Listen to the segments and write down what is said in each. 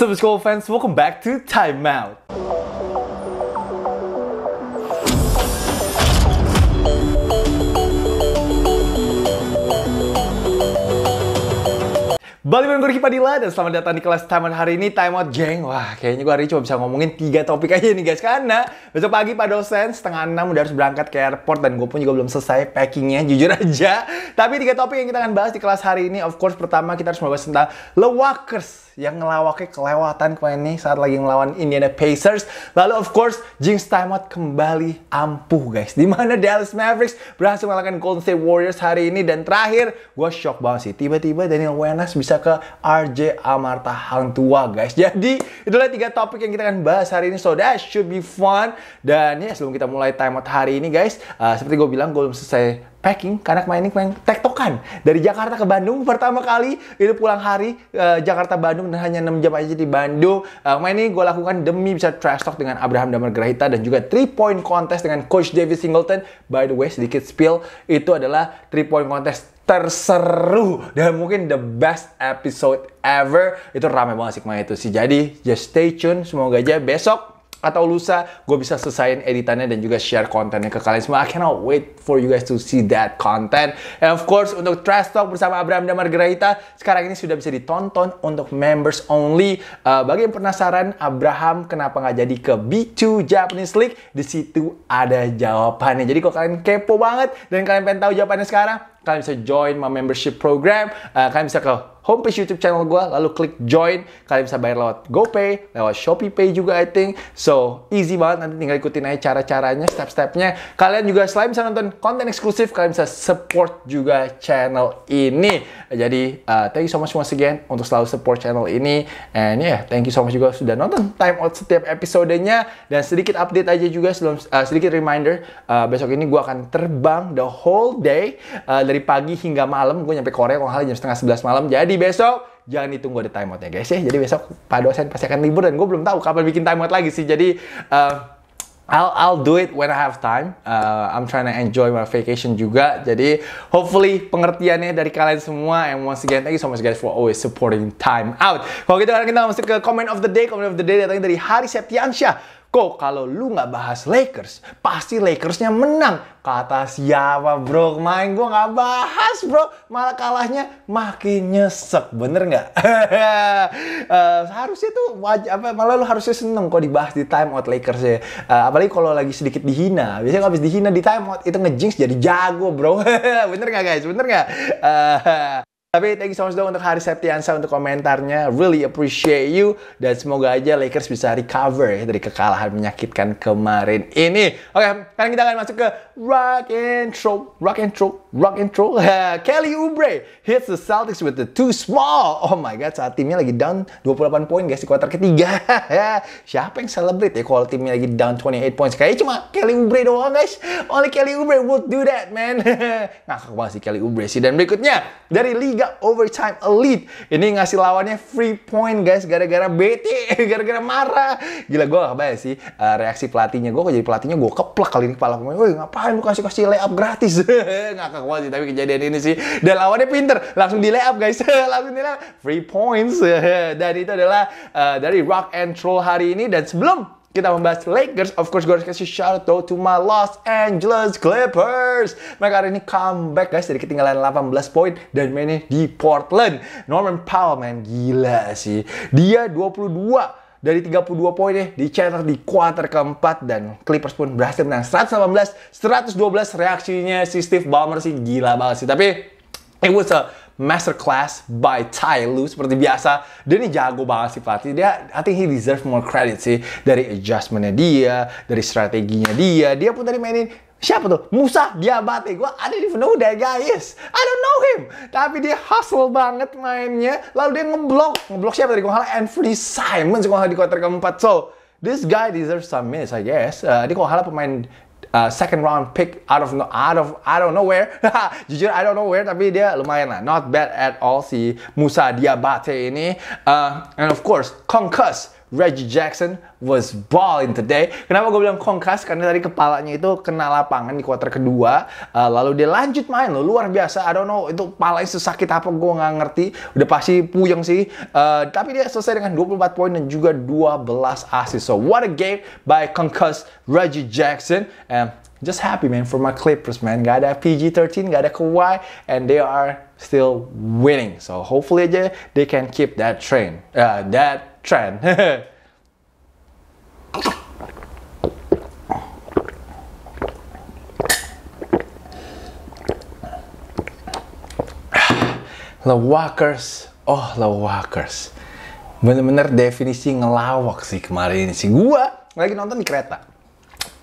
What's school fans, welcome back to Time Out. Balik dengan gue Riki Padilla dan selamat datang di kelas Time Out hari ini Time Out geng Wah kayaknya gue hari ini cuma bisa ngomongin tiga topik aja nih guys Karena besok pagi Pak dosen setengah enam udah harus berangkat ke airport Dan gue pun juga belum selesai packingnya jujur aja Tapi tiga topik yang kita akan bahas di kelas hari ini Of course pertama kita harus membahas tentang The Walkers yang ngelawaknya kelewatan kemarin nih saat lagi ngelawan Indiana Pacers. Lalu of course, James Timeout kembali ampuh guys. Dimana Dallas Mavericks berhasil mengalahkan Golden State Warriors hari ini. Dan terakhir, gue shock banget sih. Tiba-tiba Daniel Wenas bisa ke RJ Amarta Hang Tua guys. Jadi, itulah tiga topik yang kita akan bahas hari ini. So that should be fun. Dan ya, sebelum kita mulai timeout hari ini guys, uh, seperti gue bilang, gue belum selesai packing karena kemarin ini kemarin tektokan dari Jakarta ke Bandung pertama kali itu pulang hari uh, Jakarta Bandung dan hanya 6 jam aja di Bandung uh, kemarin ini gue lakukan demi bisa trash talk dengan Abraham Damar Grahita dan juga 3 point contest dengan Coach David Singleton by the way sedikit spill itu adalah 3 point contest terseru dan mungkin the best episode ever itu rame banget sih kemarin itu sih jadi just stay tune semoga aja besok atau lusa gue bisa selesaiin editannya dan juga share kontennya ke kalian semua. I cannot wait for you guys to see that content. And of course untuk Trash Talk bersama Abraham dan Margarita sekarang ini sudah bisa ditonton untuk members only. Uh, bagi yang penasaran Abraham kenapa nggak jadi ke B2 Japanese League, di situ ada jawabannya. Jadi kalau kalian kepo banget dan kalian pengen tahu jawabannya sekarang, kalian bisa join my membership program. Uh, kalian bisa ke homepage YouTube channel gue, lalu klik join. Kalian bisa bayar lewat GoPay, lewat Shopee Pay juga I think. So, easy banget, nanti tinggal ikutin aja cara-caranya, step-stepnya. Kalian juga selain bisa nonton konten eksklusif, kalian bisa support juga channel ini. Jadi, uh, thank you so much once again untuk selalu support channel ini. And yeah, thank you so much juga sudah nonton time out setiap episodenya. Dan sedikit update aja juga, sebelum, uh, sedikit reminder, uh, besok ini gue akan terbang the whole day. Uh, dari pagi hingga malam, gue nyampe Korea kalau nggak jam setengah 11 malam. Jadi, jadi besok jangan ditunggu ada timeoutnya guys ya. Jadi besok Pak dosen pasti akan libur dan gue belum tahu kapan bikin time timeout lagi sih. Jadi uh, I'll I'll do it when I have time. Uh, I'm trying to enjoy my vacation juga. Jadi hopefully pengertiannya dari kalian semua. And once again, thank you so much guys for always supporting time out. Kalau gitu sekarang kita masuk ke comment of the day. Comment of the day datangnya dari Hari Septiansyah Kok kalau lu nggak bahas Lakers, pasti Lakersnya menang. Kata siapa bro? Main gue nggak bahas bro. Malah kalahnya makin nyesek. Bener nggak? uh, harusnya tuh wajah apa, malah lu harusnya seneng kok dibahas di time out Lakers ya. Uh, apalagi kalau lagi sedikit dihina. Biasanya kalau habis dihina di time out itu ngejinx jadi jago bro. bener nggak guys? Bener nggak? Uh, tapi thank you so much dong untuk Haris Septiansa untuk komentarnya. Really appreciate you. Dan semoga aja Lakers bisa recover ya dari kekalahan menyakitkan kemarin ini. Oke, okay, sekarang kita akan masuk ke rock and roll. Rock and roll rock intro, Kelly Oubre hits the Celtics with the two small. Oh my god, saat timnya lagi down 28 poin guys di kuarter ketiga. Siapa yang celebrate ya kalau timnya lagi down 28 points? Kayaknya cuma Kelly Oubre doang guys. Only Kelly Oubre would do that, man. Ngakak banget sih Kelly Oubre sih. Dan berikutnya dari Liga Overtime Elite. Ini ngasih lawannya free point guys gara-gara bete, gara-gara marah. Gila gue gak kebayang sih uh, reaksi pelatihnya. Gue kok jadi pelatihnya gue keplak kali ini kepala pemain. Woi ngapain lu kasih-kasih layup gratis? Ngakak awal sih tapi kejadian ini sih dan lawannya pinter langsung di lay up guys langsung di lay up free points dan itu adalah uh, dari rock and roll hari ini dan sebelum kita membahas Lakers, of course gue harus kasih shout out to my Los Angeles Clippers. Mereka hari ini comeback guys dari ketinggalan 18 poin dan mainnya di Portland. Norman Powell main gila sih. Dia 22 dari 32 poin ya di Chandler di quarter keempat dan Clippers pun berhasil menang 118 112 reaksinya si Steve Ballmer sih gila banget sih tapi it was a masterclass by Ty Lue seperti biasa dia ini jago banget sih pelatih dia I think he deserve more credit sih dari adjustmentnya dia dari strateginya dia dia pun tadi mainin siapa tuh? Musa Diabate. Gue ada di know that guy is. I don't know him. Tapi dia hustle banget mainnya. Lalu dia ngeblok. Ngeblok siapa tadi? Gue Anthony Simons. Gue di quarter keempat. So, this guy deserves some minutes, I guess. Uh, dia kalau pemain Uh, second round pick out of no, out of I don't know where. Jujur I don't know where tapi dia lumayan lah. Not bad at all si Musa Diabate ini. Uh, and of course, Concuss Reggie Jackson was balling today. Kenapa gue bilang kongkas? Karena tadi kepalanya itu kena lapangan di kuarter kedua. Uh, lalu dia lanjut main loh, luar biasa. I don't know, itu palanya sesakit apa gue nggak ngerti. Udah pasti puyeng sih. Uh, tapi dia selesai dengan 24 poin dan juga 12 assist. So what a game by concussed Reggie Jackson. And just happy man for my Clippers man. Gak ada PG-13, gak ada Kawhi. And they are still winning. So hopefully aja they can keep that train, uh, that trend. The Walkers, oh The Walkers. Bener-bener definisi ngelawak sih kemarin sih. Gua lagi nonton di kereta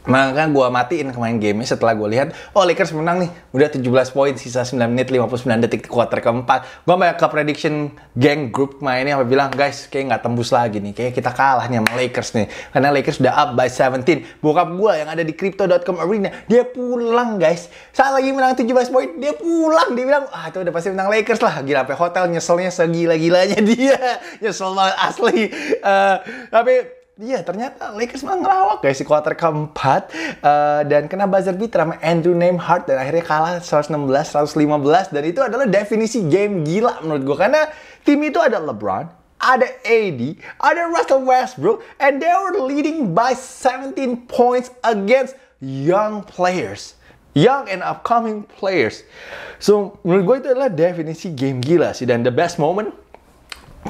maka gue matiin kemarin gamenya setelah gue lihat, oh Lakers menang nih, udah 17 poin, sisa 9 menit, 59 detik di quarter keempat. Gue banyak ke prediction gang group mainnya, apa bilang, guys, kayak nggak tembus lagi nih, kayak kita kalah nih sama Lakers nih. Karena Lakers udah up by 17. Bokap gue yang ada di Crypto.com Arena, dia pulang guys. Saat lagi menang 17 poin, dia pulang. Dia bilang, ah itu udah pasti menang Lakers lah. Gila, sampai hotel nyeselnya segila-gilanya dia. Nyesel banget asli. Uh, tapi Iya, ternyata Lakers malah ngelawak guys di kuarter keempat uh, dan kena buzzer beater sama Andrew Nemhart dan akhirnya kalah 116-115 dan itu adalah definisi game gila menurut gue karena tim itu ada LeBron, ada AD, ada Russell Westbrook and they were leading by 17 points against young players young and upcoming players. So menurut gue itu adalah definisi game gila sih dan the best moment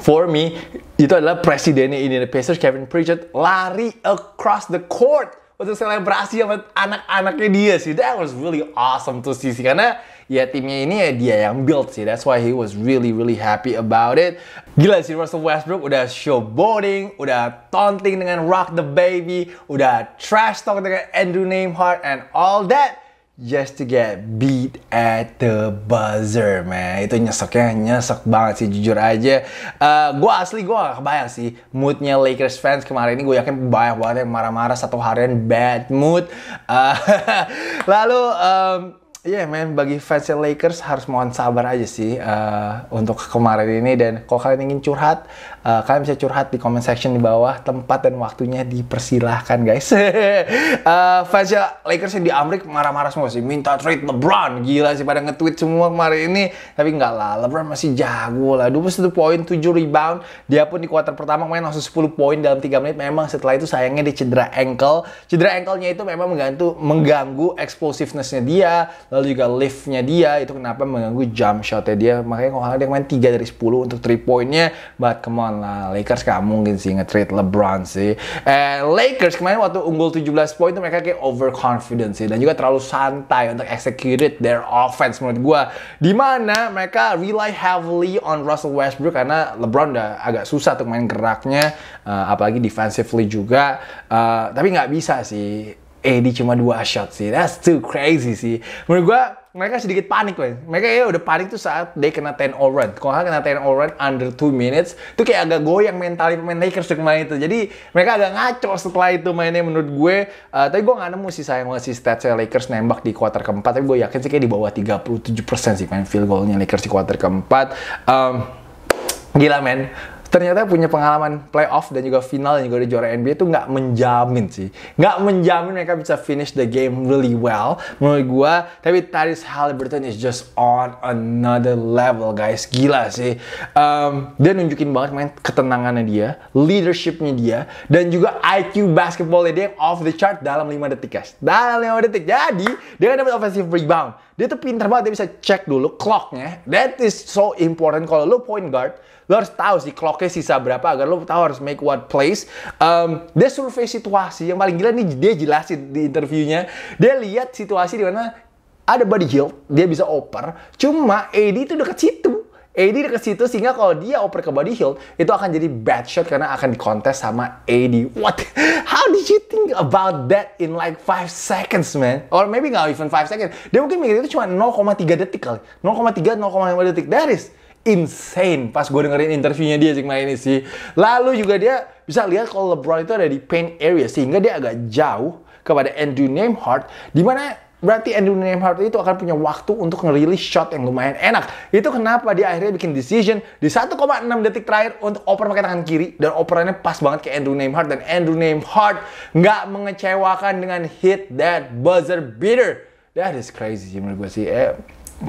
for me itu adalah presidennya The Pacers Kevin Pritchard lari across the court untuk selebrasi sama anak-anaknya dia sih. That was really awesome to see sih. Karena ya timnya ini ya dia yang build sih. That's why he was really really happy about it. Gila sih Russell Westbrook udah showboating, udah taunting dengan Rock the Baby, udah trash talk dengan Andrew Nembhard and all that just to get beat at the buzzer, man. Itu nyeseknya nyesek banget sih, jujur aja. Uh, eh, gue asli gue gak kebayang sih moodnya Lakers fans kemarin ini. Gue yakin banyak banget yang marah-marah satu harian bad mood. Uh, lalu um, Iya yeah, men, bagi fans Lakers harus mohon sabar aja sih uh, untuk kemarin ini dan kalau kalian ingin curhat uh, kalian bisa curhat di comment section di bawah tempat dan waktunya dipersilahkan guys uh, Fajar Lakers yang di Amrik marah-marah semua sih minta trade LeBron gila sih pada nge-tweet semua kemarin ini tapi enggak lah LeBron masih jago lah 21 poin 7 rebound dia pun di kuarter pertama main langsung 10 poin dalam 3 menit memang setelah itu sayangnya dia cedera ankle cedera ankle-nya itu memang mengganggu mengganggu explosiveness-nya dia lalu juga lift-nya dia itu kenapa mengganggu jump shot-nya dia makanya kalau dia main 3 dari 10 untuk 3 poinnya but come on lah. Lakers gak mungkin sih nge-trade LeBron sih. Eh, Lakers kemarin waktu unggul 17 poin itu mereka kayak overconfident sih dan juga terlalu santai untuk execute their offense menurut gue. Dimana mereka rely heavily on Russell Westbrook karena LeBron udah agak susah untuk main geraknya uh, apalagi defensively juga. Uh, tapi nggak bisa sih. AD cuma dua shot sih. That's too crazy sih. Menurut gue mereka sedikit panik men. Mereka ya udah panik tuh saat dia kena 10 all run. Kalau kena 10 all run under 2 minutes, tuh kayak agak goyang mental pemain Lakers kemarin itu. Jadi mereka agak ngaco setelah itu mainnya menurut gue. Uh, tapi gue nggak nemu sih sayang banget si stats Lakers nembak di quarter keempat. Tapi gue yakin sih kayak di bawah 37% sih main field goalnya Lakers di quarter keempat. Um, gila men ternyata punya pengalaman playoff dan juga final dan juga di juara NBA itu nggak menjamin sih. Nggak menjamin mereka bisa finish the game really well menurut gue. Tapi Tyrese Halliburton is just on another level guys. Gila sih. Um, dia nunjukin banget main ketenangannya dia, leadershipnya dia, dan juga IQ basketballnya dia off the chart dalam 5 detik guys. Dalam 5 detik. Jadi dia kan dapat offensive rebound dia tuh pinter banget, dia bisa cek dulu clocknya. That is so important. Kalau lo point guard, lo harus tahu sih clocknya sisa berapa agar lo tahu harus make what place. Um, dia survei situasi yang paling gila nih dia jelasin di interviewnya. Dia lihat situasi di mana ada body hill, dia bisa oper. Cuma AD itu deket situ AD ke situ sehingga kalau dia oper ke body heel itu akan jadi bad shot karena akan dikontes sama AD. What? How did you think about that in like 5 seconds, man? Or maybe nggak even 5 seconds. Dia mungkin mikir itu cuma 0,3 detik kali. 0,3 0,5 detik. That is insane pas gue dengerin interviewnya dia Sigma ini sih. Lalu juga dia bisa lihat kalau LeBron itu ada di paint area sehingga dia agak jauh kepada Andrew Neymhart di mana Berarti Andrew Nemhart itu akan punya waktu untuk ngerilis shot yang lumayan enak. Itu kenapa dia akhirnya bikin decision di 1,6 detik terakhir untuk oper pakai tangan kiri. Dan operannya pas banget ke Andrew Nemhart. Dan Andrew Nemhart nggak mengecewakan dengan hit that buzzer beater. That is crazy menurut gue sih. Eh,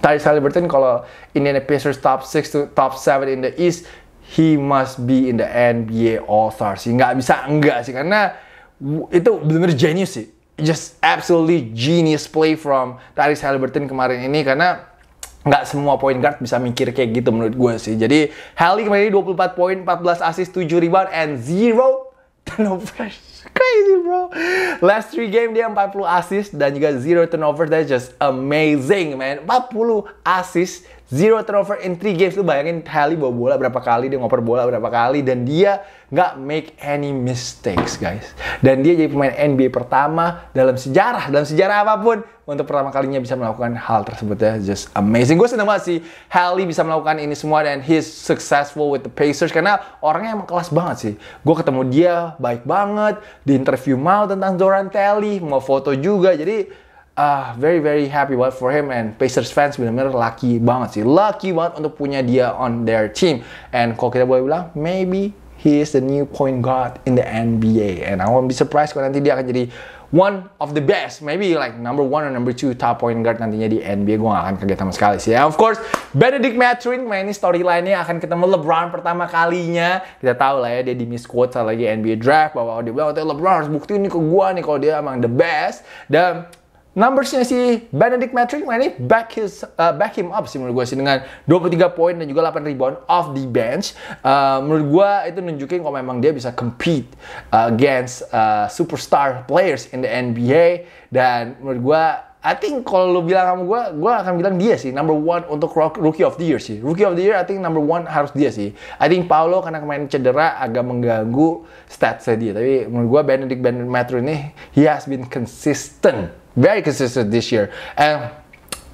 Tyrese Halliburton kalau ada Pacers top 6 to top 7 in the East, he must be in the NBA All-Star sih. Nggak bisa enggak sih. Karena itu benar-benar genius sih just absolutely genius play from Tyrese Halliburton kemarin ini karena nggak semua point guard bisa mikir kayak gitu menurut gue sih. Jadi Halli kemarin ini 24 poin, 14 assist, 7 rebound, and 0 turnovers crazy bro. Last three game dia 40 assist dan juga zero turnover. That's just amazing man. 40 assist, zero turnover in three games. Lu bayangin Halley bawa bola berapa kali, dia ngoper bola berapa kali dan dia nggak make any mistakes guys. Dan dia jadi pemain NBA pertama dalam sejarah, dalam sejarah apapun untuk pertama kalinya bisa melakukan hal tersebut ya. Just amazing. Gue seneng banget sih Halley bisa melakukan ini semua dan he's successful with the Pacers karena orangnya emang kelas banget sih. Gue ketemu dia baik banget, di interview mau tentang Doran Telly, mau foto juga. Jadi uh, very very happy banget for him and Pacers fans benar-benar lucky banget sih. Lucky banget untuk punya dia on their team. And kalau kita boleh bilang maybe he is the new point guard in the NBA. And I won't be surprised kalau nanti dia akan jadi one of the best, maybe like number one or number two top point guard nantinya di NBA. Gue gak akan kaget sama sekali sih. Ya, of course, Benedict Mathurin main ini storyline-nya akan ketemu LeBron pertama kalinya. Kita tahu lah ya dia di misquote lagi NBA draft bahwa dia bilang, LeBron harus buktiin nih ke gue nih kalau dia emang the best. Dan numbersnya si Benedict Matrix ini back his uh, back him up sih menurut gue sih dengan 23 poin dan juga 8 rebound off the bench. Uh, menurut gue itu nunjukin kalau memang dia bisa compete uh, against uh, superstar players in the NBA dan menurut gue I think kalau lu bilang sama gue, gue akan bilang dia sih number one untuk rookie of the year sih. Rookie of the year, I think number one harus dia sih. I think Paolo karena kemarin cedera agak mengganggu statsnya dia. Tapi menurut gue Benedict Benedict Matro ini, he has been consistent very consistent this year. And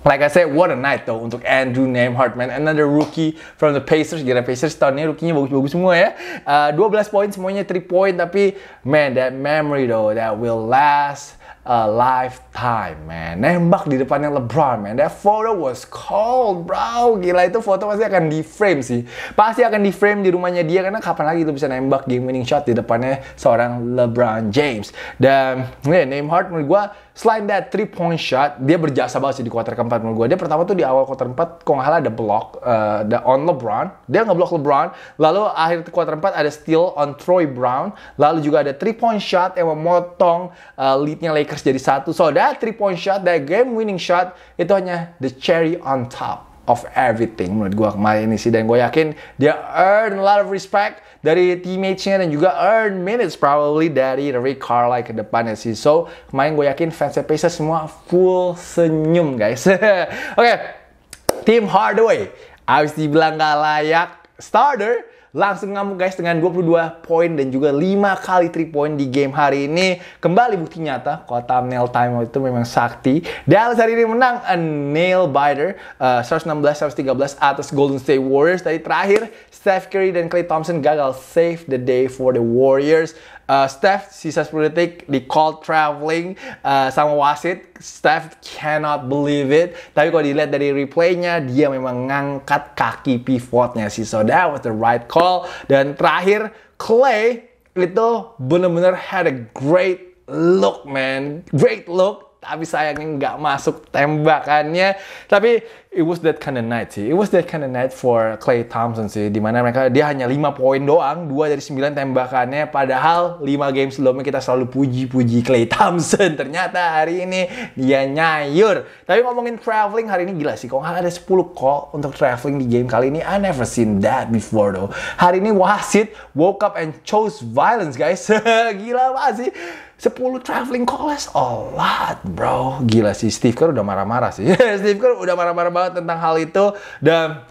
Like I said, what a night though untuk Andrew Neymhart man. Another rookie from the Pacers. Gila Pacers tahun ini rookie-nya bagus-bagus semua ya. Uh, 12 poin semuanya 3 point tapi man that memory though that will last a lifetime, man. Nembak di depannya LeBron, man. That photo was cold, bro. Gila, itu foto pasti akan di-frame sih. Pasti akan di-frame di rumahnya dia, karena kapan lagi itu bisa nembak game-winning shot di depannya seorang LeBron James. Dan, ya, yeah, heart menurut gue, selain that three point shot, dia berjasa banget sih di kuarter keempat menurut gue. Dia pertama tuh di awal quarter keempat, kok nggak salah ada block uh, the on LeBron. Dia nggak block LeBron. Lalu akhir quarter keempat ada steal on Troy Brown. Lalu juga ada three point shot yang memotong uh, leadnya Lakers Lakers jadi satu. So that three point shot, that game winning shot itu hanya the cherry on top of everything menurut gue kemarin ini sih dan gue yakin dia earn a lot of respect dari teammates-nya dan juga earn minutes probably dari Rick Carlisle ke depannya sih so kemarin gue yakin fans Pacers semua full senyum guys oke okay. tim Hardaway abis dibilang gak layak starter langsung ngamuk guys dengan 22 poin dan juga 5 kali 3 poin di game hari ini. Kembali bukti nyata kota nail time itu memang sakti. Dallas hari ini menang a nail biter uh, eh, 116-113 atas Golden State Warriors. Tadi terakhir Steph Curry dan Klay Thompson gagal save the day for the Warriors. Uh, Steph sisa 10 detik di call traveling uh, sama wasit. Steph cannot believe it. Tapi kalau dilihat dari replaynya, dia memang ngangkat kaki pivotnya sih. So that was the right call. Dan terakhir, Clay itu bener-bener had a great look man. Great look tapi sayangnya nggak masuk tembakannya. Tapi it was that kind of night sih. It was that kind of night for Clay Thompson sih. Dimana mereka, dia hanya 5 poin doang, dua dari 9 tembakannya. Padahal 5 game sebelumnya kita selalu puji-puji Clay Thompson. Ternyata hari ini dia nyayur. Tapi ngomongin traveling hari ini gila sih. Kok ada 10 call untuk traveling di game kali ini. I never seen that before though. Hari ini Wasit woke up and chose violence guys. gila banget sih. 10 traveling calls a lot bro gila sih Steve Kerr udah marah-marah sih Steve Kerr udah marah-marah banget tentang hal itu dan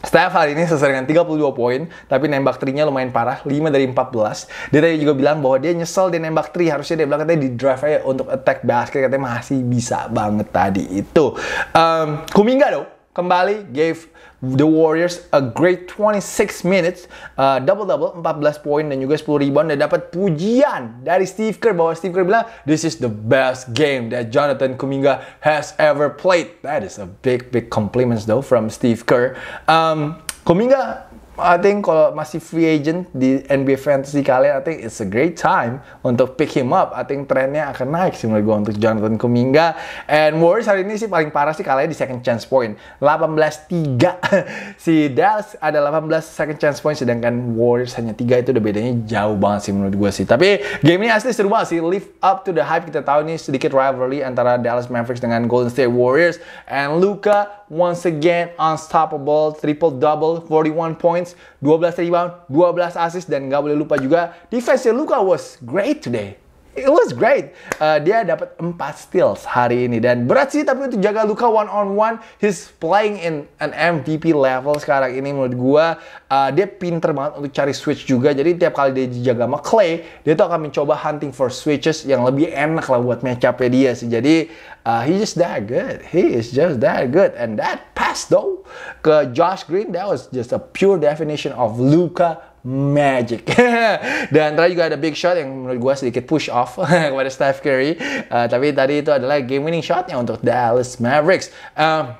Steph hari ini sesuai dengan 32 poin, tapi nembak trinya lumayan parah, 5 dari 14. Dia tadi juga bilang bahwa dia nyesel dia nembak tri, harusnya dia bilang katanya di drive aja untuk attack basket, katanya masih bisa banget tadi itu. Um, Kuminga dong, kembali gave the Warriors a great 26 minutes uh, double double 14 poin dan juga 10 rebound dan dapat pujian dari Steve Kerr bahwa Steve Kerr bilang this is the best game that Jonathan Kuminga has ever played. That is a big big compliments though from Steve Kerr. Um, Kuminga I think kalau masih free agent di NBA fantasy kalian, I think it's a great time untuk pick him up. I think trennya akan naik sih menurut gue untuk Jonathan Kuminga. And Warriors hari ini sih paling parah sih kalahnya di second chance point. 18-3. si Dallas ada 18 second chance point sedangkan Warriors hanya 3 itu udah bedanya jauh banget sih menurut gue sih. Tapi game ini asli seru banget sih. Live up to the hype kita tahu nih sedikit rivalry antara Dallas Mavericks dengan Golden State Warriors and Luka once again unstoppable, triple double, 41 points, 12 rebound, 12 assist dan gak boleh lupa juga defense Luka was great today. It was great. Uh, dia dapat empat steals hari ini dan berat sih tapi untuk jaga Luka one on one, he's playing in an MVP level sekarang ini menurut gua. Uh, dia pinter banget untuk cari switch juga. Jadi tiap kali dia dijaga sama Clay, dia tuh akan mencoba hunting for switches yang lebih enak lah buat mencapai dia sih. Jadi uh, he just that good. He is just that good and that pass though ke Josh Green that was just a pure definition of Luka Magic. Dan terakhir juga ada big shot yang menurut gue sedikit push off kepada Steph Curry. Uh, tapi tadi itu adalah game winning shotnya untuk Dallas Mavericks. Um,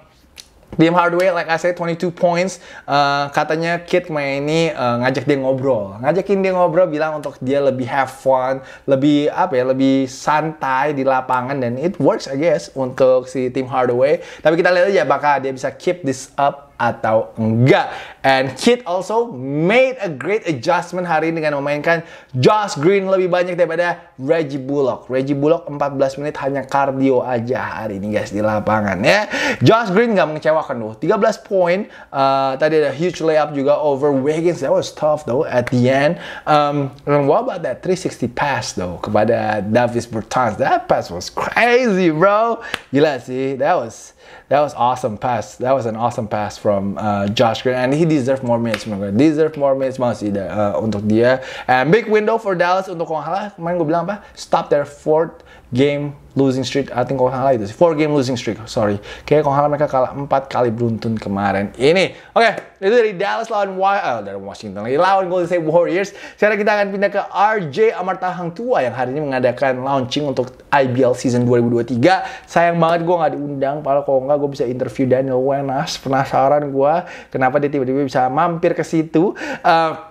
Tim Hardaway, like I said, 22 points. Uh, katanya Kid main ini uh, ngajak dia ngobrol, ngajakin dia ngobrol, bilang untuk dia lebih have fun, lebih apa ya, lebih santai di lapangan dan it works I guess untuk si Tim Hardaway. Tapi kita lihat aja apakah dia bisa keep this up atau enggak. And Kid also made a great adjustment hari ini dengan memainkan Josh Green lebih banyak daripada Reggie Bullock. Reggie Bullock 14 menit hanya cardio aja hari ini guys di lapangan ya. Josh Green gak mengecewakan tuh. 13 point Uh, tadi ada huge layup juga over Wiggins. That was tough though at the end. Um, and what about that 360 pass though kepada Davis Bertans? That pass was crazy bro. Gila sih. That was that was awesome pass. That was an awesome pass from from uh, Josh Green and he deserve more minutes menurut gue. Deserve more minutes banget sih uh, untuk dia. And big window for Dallas untuk kalau kemarin gue bilang apa? Stop their fourth game losing streak, I think kalau salah itu sih. 4 game losing streak, sorry. Kayaknya kalau salah mereka kalah 4 kali beruntun kemarin. Ini, oke, okay, itu dari Dallas lawan Wild, eh, dari Washington lagi lawan Golden State Warriors. Sekarang kita akan pindah ke RJ Amarta Hang Tua yang hari ini mengadakan launching untuk IBL season 2023. Sayang banget gue gak diundang, padahal kalau nggak gue bisa interview Daniel Wenas. Penasaran gue kenapa dia tiba-tiba bisa mampir ke situ. Uh,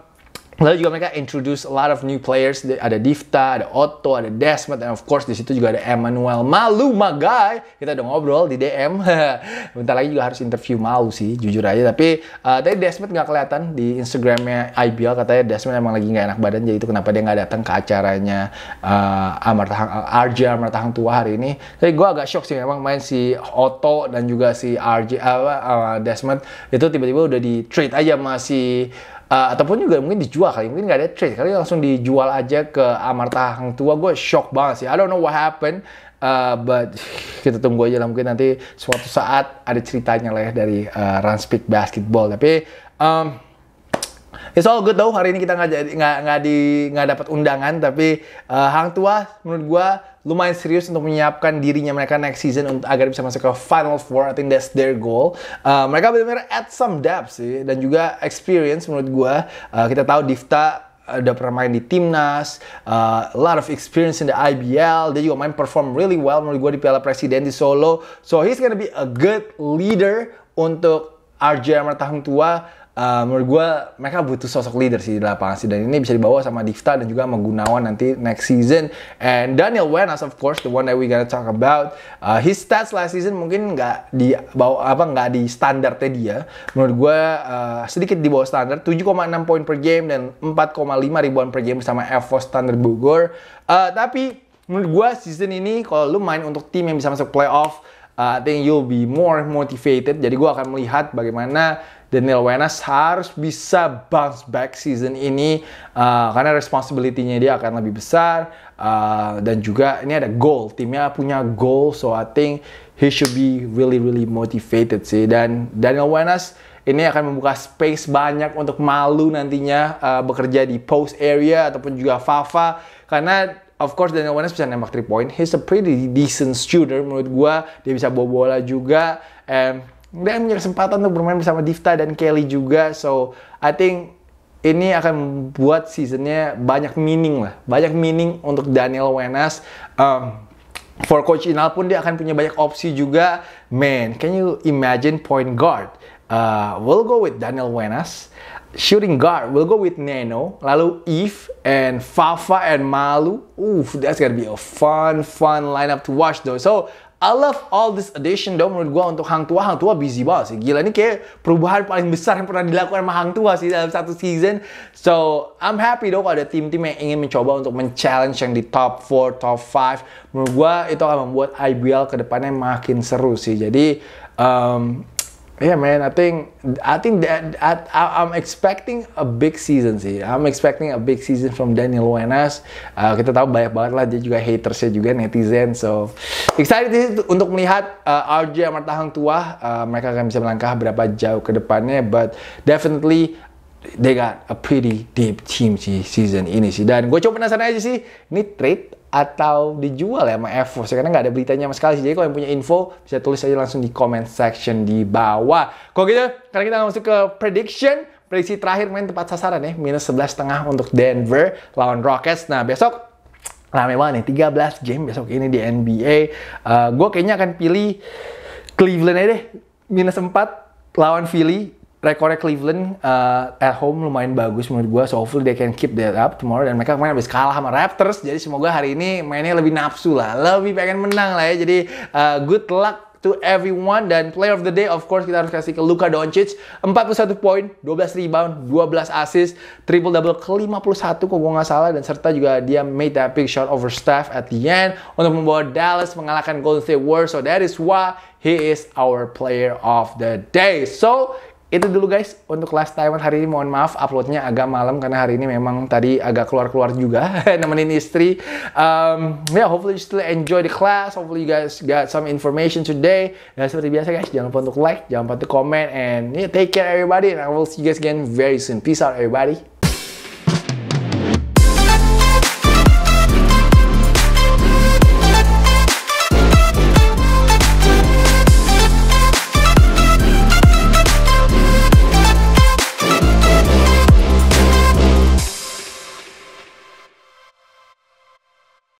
Lalu juga mereka introduce a lot of new players. Ada Difta, ada Otto, ada Desmond, and of course di situ juga ada Emmanuel Malu, my guy. Kita udah ngobrol di DM. Bentar lagi juga harus interview Malu sih, jujur aja. Tapi uh, tadi Desmond nggak kelihatan di Instagramnya IBL. Katanya Desmond emang lagi nggak enak badan, jadi itu kenapa dia nggak datang ke acaranya uh, Amartahang, uh, RJ Amartahang Tua hari ini. Tapi gue agak shock sih, emang main si Otto dan juga si RJ uh, uh, Desmond itu tiba-tiba udah di trade aja masih si Uh, ataupun juga mungkin dijual kali mungkin nggak ada trade kali langsung dijual aja ke Amarta Hang Tua gue shock banget sih I don't know what happened uh, but kita tunggu aja lah mungkin nanti suatu saat ada ceritanya lah ya dari eh, uh, Speak Basketball tapi um, It's all good though. Hari ini kita nggak nggak nggak di nggak dapat undangan, tapi uh, Hang Tua menurut gue lumayan serius untuk menyiapkan dirinya mereka next season untuk agar bisa masuk ke Final Four. I think that's their goal. Uh, mereka benar-benar add some depth sih dan juga experience menurut gue. Uh, kita tahu Difta uh, udah pernah main di timnas, uh, lot of experience in the IBL. Dia juga main perform really well menurut gue di Piala Presiden di Solo. So he's gonna be a good leader untuk RJ Amar Tua uh, menurut gue mereka butuh sosok leader sih di lapangan sih dan ini bisa dibawa sama Difta dan juga sama nanti next season and Daniel Wenas of course the one that we gonna talk about uh, his stats last season mungkin nggak di bawa apa nggak di standarnya dia menurut gue uh, sedikit di bawah standar 7,6 poin per game dan 4,5 ribuan per game sama Evo Standard Bogor uh, tapi menurut gue season ini kalau lu main untuk tim yang bisa masuk playoff uh, I think you'll be more motivated. Jadi gue akan melihat bagaimana Daniel Wenas harus bisa bounce back season ini uh, karena responsibility-nya dia akan lebih besar uh, dan juga ini ada goal timnya punya goal so I think he should be really really motivated sih dan Daniel Wenas ini akan membuka space banyak untuk Malu nantinya uh, bekerja di post area ataupun juga Fafa karena of course Daniel Wenas bisa nembak 3 point. He's a pretty decent shooter menurut gua. Dia bisa bawa bola juga and dia punya kesempatan untuk bermain bersama Difta dan Kelly juga. So, I think ini akan membuat seasonnya banyak meaning lah. Banyak meaning untuk Daniel Wenas. Um, for Coach Inal pun dia akan punya banyak opsi juga. Man, can you imagine point guard? Uh, we'll go with Daniel Wenas. Shooting guard, we'll go with Neno. Lalu Eve and Fafa and Malu. Oof, that's gonna be a fun, fun lineup to watch though. So I love all this addition dong menurut gue untuk Hang Tua. Hang Tua busy banget sih. Gila ini kayak perubahan paling besar yang pernah dilakukan sama Hang Tua sih dalam satu season. So I'm happy dong kalau ada tim-tim yang ingin mencoba untuk men-challenge yang di top 4, top 5. Menurut gue itu akan membuat IBL kedepannya makin seru sih. Jadi um, Yeah, man. I think I think that I, I'm expecting a big season sih. I'm expecting a big season from Daniel Wenas. Uh, kita tahu banyak banget lah dia juga hatersnya juga netizen. So excited sih untuk melihat uh, RJ Amar Tahang tua. Uh, mereka akan bisa melangkah berapa jauh ke depannya. But definitely they got a pretty deep team sih season ini sih. Dan gue coba penasaran aja sih. Ini trade atau dijual ya sama EVOS ya, karena nggak ada beritanya sama sekali sih. Jadi kalau yang punya info bisa tulis aja langsung di comment section di bawah. Kalau gitu, karena kita masuk ke prediction. Prediksi terakhir main tempat sasaran ya, minus setengah untuk Denver lawan Rockets. Nah, besok rame banget nih, 13 game besok ini di NBA. Uh, eh, gue kayaknya akan pilih Cleveland aja deh, minus 4 lawan Philly rekornya Cleveland uh, at home lumayan bagus menurut gue. So hopefully they can keep that up tomorrow. Dan mereka kemarin habis kalah sama Raptors. Jadi semoga hari ini mainnya lebih nafsu lah. Lebih pengen menang lah ya. Jadi uh, good luck to everyone dan player of the day of course kita harus kasih ke Luka Doncic 41 poin, 12 rebound, 12 assist, triple double ke 51 kok gue nggak salah dan serta juga dia made that big shot over staff at the end untuk membawa Dallas mengalahkan Golden State Warriors so that is why he is our player of the day. So itu dulu guys untuk last time hari ini mohon maaf uploadnya agak malam karena hari ini memang tadi agak keluar-keluar juga nemenin istri um, yeah hopefully you still enjoy the class hopefully you guys got some information today dan seperti biasa guys jangan lupa untuk like jangan lupa untuk comment and yeah, take care everybody and I will see you guys again very soon peace out everybody